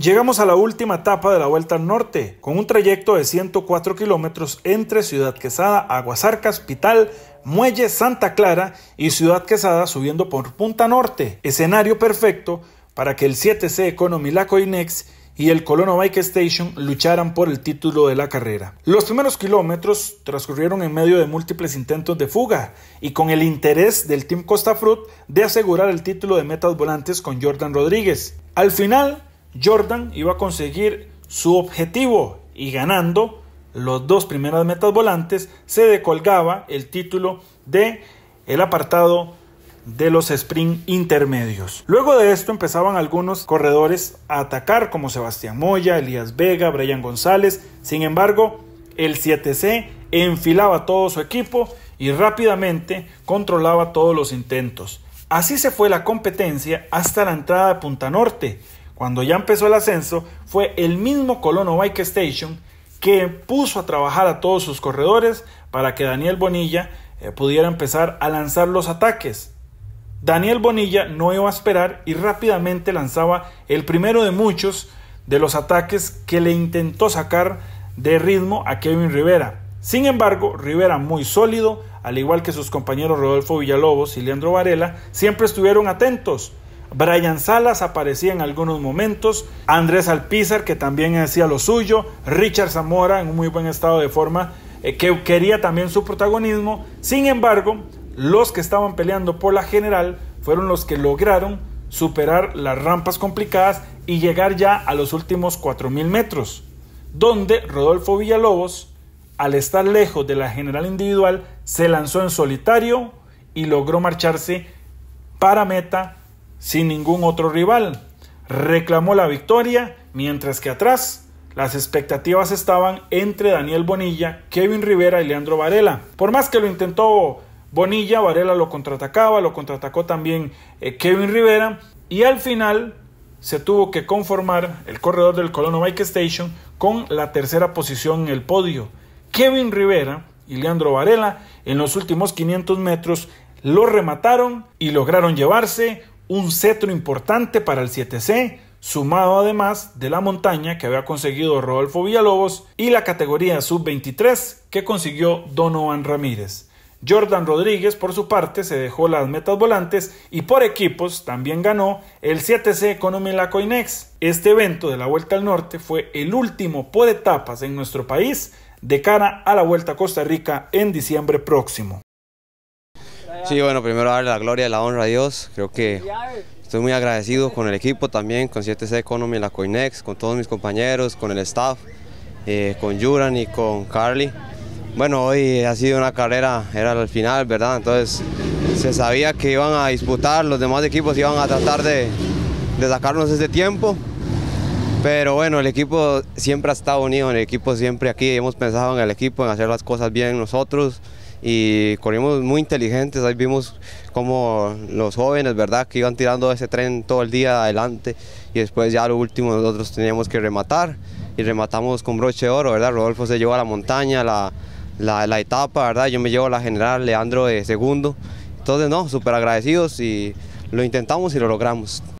Llegamos a la última etapa de la Vuelta al Norte, con un trayecto de 104 kilómetros entre Ciudad Quesada, Aguasarca, Pital, Muelle, Santa Clara y Ciudad Quesada subiendo por Punta Norte, escenario perfecto para que el 7C Economy La Inex y el Colono Bike Station lucharan por el título de la carrera. Los primeros kilómetros transcurrieron en medio de múltiples intentos de fuga y con el interés del Team Costa Fruit de asegurar el título de metas volantes con Jordan Rodríguez. Al final, Jordan iba a conseguir su objetivo y ganando los dos primeras metas volantes se decolgaba el título de el apartado de los sprint intermedios. Luego de esto empezaban algunos corredores a atacar como Sebastián Moya, Elías Vega, Brian González. Sin embargo, el 7C enfilaba todo su equipo y rápidamente controlaba todos los intentos. Así se fue la competencia hasta la entrada de Punta Norte, cuando ya empezó el ascenso, fue el mismo Colono Bike Station que puso a trabajar a todos sus corredores para que Daniel Bonilla eh, pudiera empezar a lanzar los ataques. Daniel Bonilla no iba a esperar y rápidamente lanzaba el primero de muchos de los ataques que le intentó sacar de ritmo a Kevin Rivera. Sin embargo, Rivera muy sólido, al igual que sus compañeros Rodolfo Villalobos y Leandro Varela, siempre estuvieron atentos. Brian Salas aparecía en algunos momentos, Andrés Alpizar que también hacía lo suyo, Richard Zamora en un muy buen estado de forma eh, que quería también su protagonismo, sin embargo los que estaban peleando por la general fueron los que lograron superar las rampas complicadas y llegar ya a los últimos 4.000 metros, donde Rodolfo Villalobos, al estar lejos de la general individual, se lanzó en solitario y logró marcharse para meta sin ningún otro rival. Reclamó la victoria, mientras que atrás las expectativas estaban entre Daniel Bonilla, Kevin Rivera y Leandro Varela. Por más que lo intentó Bonilla, Varela lo contraatacaba, lo contraatacó también eh, Kevin Rivera y al final se tuvo que conformar el corredor del Colono Bike Station con la tercera posición en el podio. Kevin Rivera y Leandro Varela en los últimos 500 metros lo remataron y lograron llevarse un cetro importante para el 7C, sumado además de la montaña que había conseguido Rodolfo Villalobos y la categoría sub-23 que consiguió Donovan Ramírez. Jordan Rodríguez, por su parte, se dejó las metas volantes y por equipos también ganó el 7C Economy La Coinex. Este evento de la Vuelta al Norte fue el último por etapas en nuestro país de cara a la Vuelta a Costa Rica en diciembre próximo. Sí, bueno, primero darle la gloria y la honra a Dios. Creo que estoy muy agradecido con el equipo también, con 7C Economy, la Coinex, con todos mis compañeros, con el staff, eh, con Juran y con Carly. Bueno, hoy ha sido una carrera, era el final, ¿verdad? Entonces se sabía que iban a disputar, los demás equipos iban a tratar de, de sacarnos ese tiempo. Pero bueno, el equipo siempre ha estado unido, el equipo siempre aquí, hemos pensado en el equipo, en hacer las cosas bien nosotros y corrimos muy inteligentes, ahí vimos como los jóvenes, ¿verdad? Que iban tirando ese tren todo el día adelante y después ya lo último nosotros teníamos que rematar y rematamos con broche de oro, ¿verdad? Rodolfo se llevó a la montaña, la, etapa, ¿verdad? Yo me llevo a la general, Leandro de segundo. Entonces, no, súper agradecidos y lo intentamos y lo logramos.